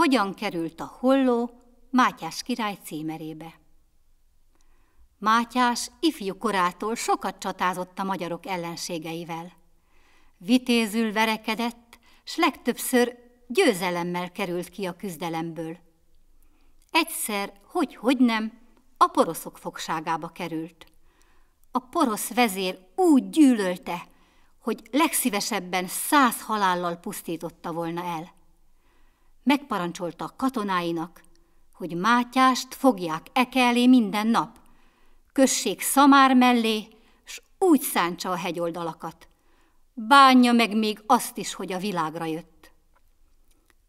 hogyan került a holló Mátyás király címerébe. Mátyás ifjú korától sokat csatázott a magyarok ellenségeivel. Vitézül verekedett, s legtöbbször győzelemmel került ki a küzdelemből. Egyszer, hogy hogy nem, a poroszok fogságába került. A porosz vezér úgy gyűlölte, hogy legszívesebben száz halállal pusztította volna el megparancsolta a katonáinak, hogy Mátyást fogják ekelé minden nap, kössék szamár mellé, s úgy szántsa a hegyoldalakat. Bánja meg még azt is, hogy a világra jött.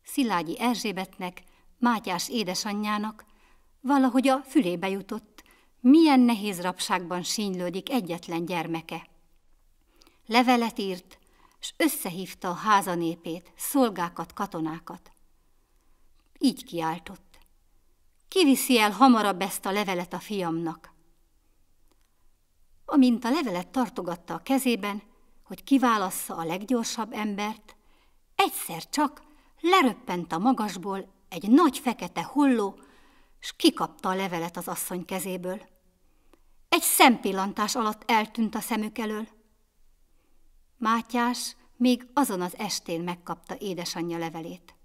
Szilágyi Erzsébetnek, Mátyás édesanyjának valahogy a fülébe jutott, milyen nehéz rapságban sínylődik egyetlen gyermeke. Levelet írt, s összehívta a házanépét, szolgákat, katonákat így kiáltott. Kiviszi el hamarabb ezt a levelet a fiamnak. Amint a levelet tartogatta a kezében, hogy kiválassza a leggyorsabb embert, egyszer csak leröppent a magasból egy nagy fekete holló, s kikapta a levelet az asszony kezéből. Egy szempillantás alatt eltűnt a szemük elől. Mátyás még azon az estén megkapta édesanyja levelét.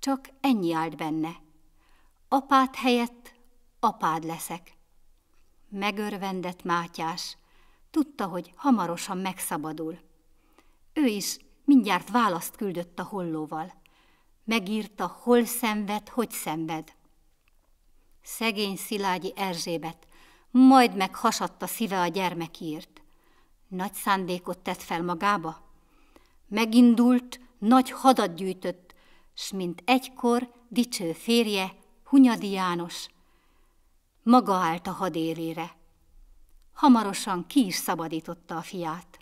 Csak ennyi állt benne. Apát helyett apád leszek. Megörvendett Mátyás. Tudta, hogy hamarosan megszabadul. Ő is mindjárt választ küldött a hollóval. Megírta, hol szenved, hogy szenved. Szegény Szilágyi Erzsébet, majd meghasadt a szíve a gyermekért. Nagy szándékot tett fel magába. Megindult, nagy hadat gyűjtött, s mint egykor dicső férje, Hunyadi János, maga állt a hadérére. Hamarosan ki is szabadította a fiát.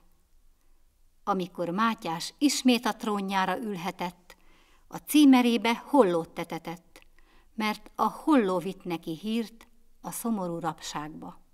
Amikor Mátyás ismét a trónjára ülhetett, a címerébe hollót tetetett, mert a holló vitt neki hírt a szomorú rapságba.